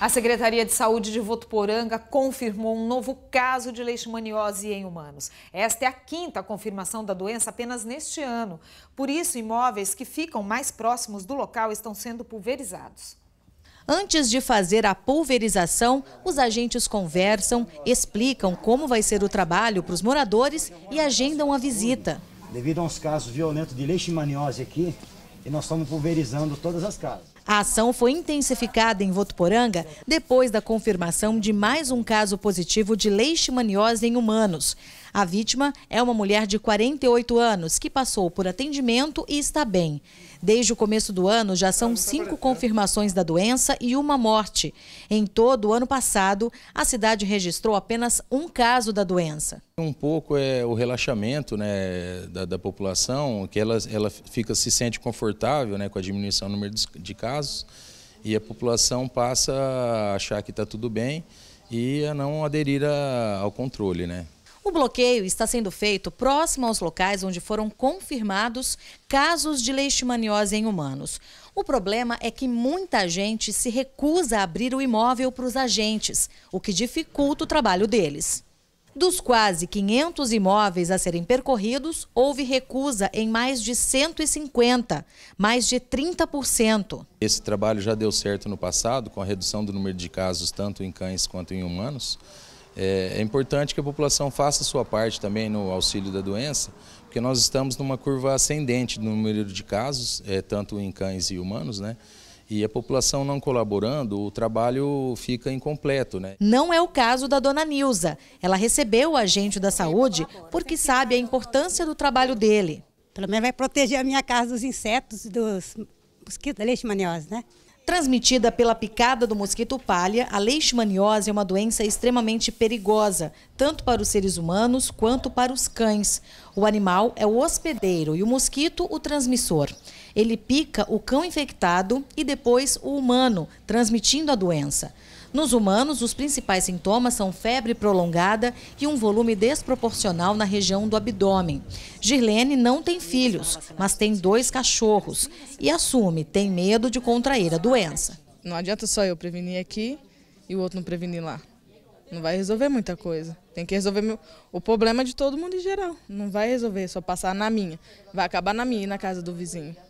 A Secretaria de Saúde de Votuporanga confirmou um novo caso de leishmaniose em humanos. Esta é a quinta confirmação da doença apenas neste ano. Por isso, imóveis que ficam mais próximos do local estão sendo pulverizados. Antes de fazer a pulverização, os agentes conversam, explicam como vai ser o trabalho para os moradores e agendam a visita. Devido a uns casos violentos de leishmaniose aqui, nós estamos pulverizando todas as casas. A ação foi intensificada em Votuporanga depois da confirmação de mais um caso positivo de leishmaniose em humanos. A vítima é uma mulher de 48 anos que passou por atendimento e está bem. Desde o começo do ano, já são cinco confirmações da doença e uma morte. Em todo o ano passado, a cidade registrou apenas um caso da doença. Um pouco é o relaxamento né, da, da população, que ela, ela fica, se sente confortável né, com a diminuição do número de casos casos, e a população passa a achar que está tudo bem e a não aderir a, ao controle, né? O bloqueio está sendo feito próximo aos locais onde foram confirmados casos de leishmaniose em humanos. O problema é que muita gente se recusa a abrir o imóvel para os agentes, o que dificulta o trabalho deles. Dos quase 500 imóveis a serem percorridos, houve recusa em mais de 150, mais de 30%. Esse trabalho já deu certo no passado, com a redução do número de casos, tanto em cães quanto em humanos. É, é, importante que a população faça a sua parte também no auxílio da doença, porque nós estamos numa curva ascendente no número de casos, é, tanto em cães e humanos, né? e a população não colaborando, o trabalho fica incompleto. Né? Não é o caso da dona Nilza. Ela recebeu o agente da saúde porque sabe a importância do trabalho dele. Pelo menos vai proteger a minha casa dos insetos, dos mosquitos da leishmaniose, né? Transmitida pela picada do mosquito palha, a leishmaniose é uma doença extremamente perigosa, tanto para os seres humanos quanto para os cães. O animal é o hospedeiro e o mosquito o transmissor. Ele pica o cão infectado e depois o humano, transmitindo a doença. Nos humanos, os principais sintomas são febre prolongada e um volume desproporcional na região do abdômen. Girlene não tem filhos, mas tem dois cachorros e assume tem medo de contrair a doença. Não adianta só eu prevenir aqui e o outro não prevenir lá. Não vai resolver muita coisa. Tem que resolver o problema de todo mundo em geral. Não vai resolver só passar na minha. Vai acabar na minha e na casa do vizinho.